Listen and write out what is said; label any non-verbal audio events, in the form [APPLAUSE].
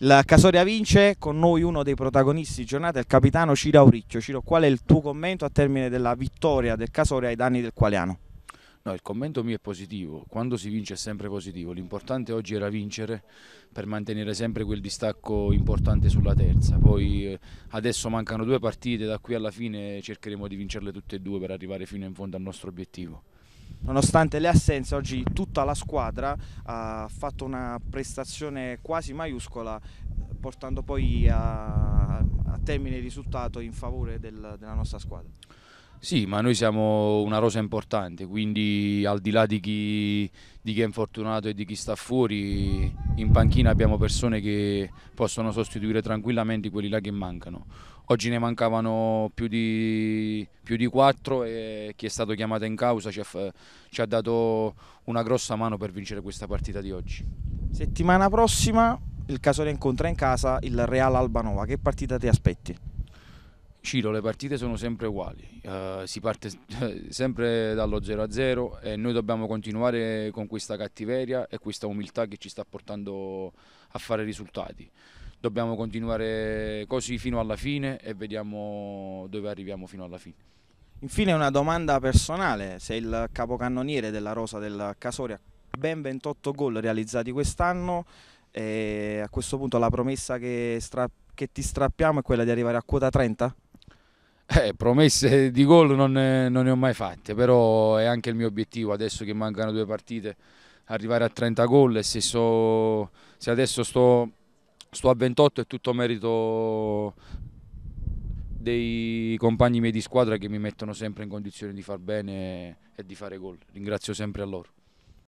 La Casoria vince, con noi uno dei protagonisti di giornata il capitano Ciro Auricchio. Ciro, qual è il tuo commento a termine della vittoria del Casoria ai danni del Qualiano? No, il commento mio è positivo, quando si vince è sempre positivo, l'importante oggi era vincere per mantenere sempre quel distacco importante sulla terza, poi eh, adesso mancano due partite, da qui alla fine cercheremo di vincerle tutte e due per arrivare fino in fondo al nostro obiettivo. Nonostante le assenze, oggi tutta la squadra ha fatto una prestazione quasi maiuscola, portando poi a, a termine il risultato in favore del, della nostra squadra. Sì, ma noi siamo una rosa importante, quindi al di là di chi, di chi, è infortunato e di chi sta fuori, in panchina abbiamo persone che possono sostituire tranquillamente quelli là che mancano. Oggi ne mancavano più di più di quattro e chi è stato chiamato in causa ci ha, ci ha dato una grossa mano per vincere questa partita di oggi. Settimana prossima il Casoria incontra in casa il Real Albanova, che partita ti aspetti? Ciro, le partite sono sempre uguali, uh, si parte [LAUGHS] sempre dallo 0-0 a e noi dobbiamo continuare con questa cattiveria e questa umiltà che ci sta portando a fare risultati dobbiamo continuare così fino alla fine e vediamo dove arriviamo fino alla fine. Infine una domanda personale, sei il capocannoniere della rosa del Casoria, ben 28 gol realizzati quest'anno, a questo punto la promessa che, che, ti strappiamo è quella di arrivare a quota 30? Eh, promesse di gol non, non, ne ho mai fatte, però è anche il mio obiettivo adesso che mancano due partite, arrivare a 30 gol e se, so, se adesso sto sto a 28 è tutto merito dei compagni miei di squadra che mi mettono sempre in condizione di far bene e di fare gol. Ringrazio sempre a loro.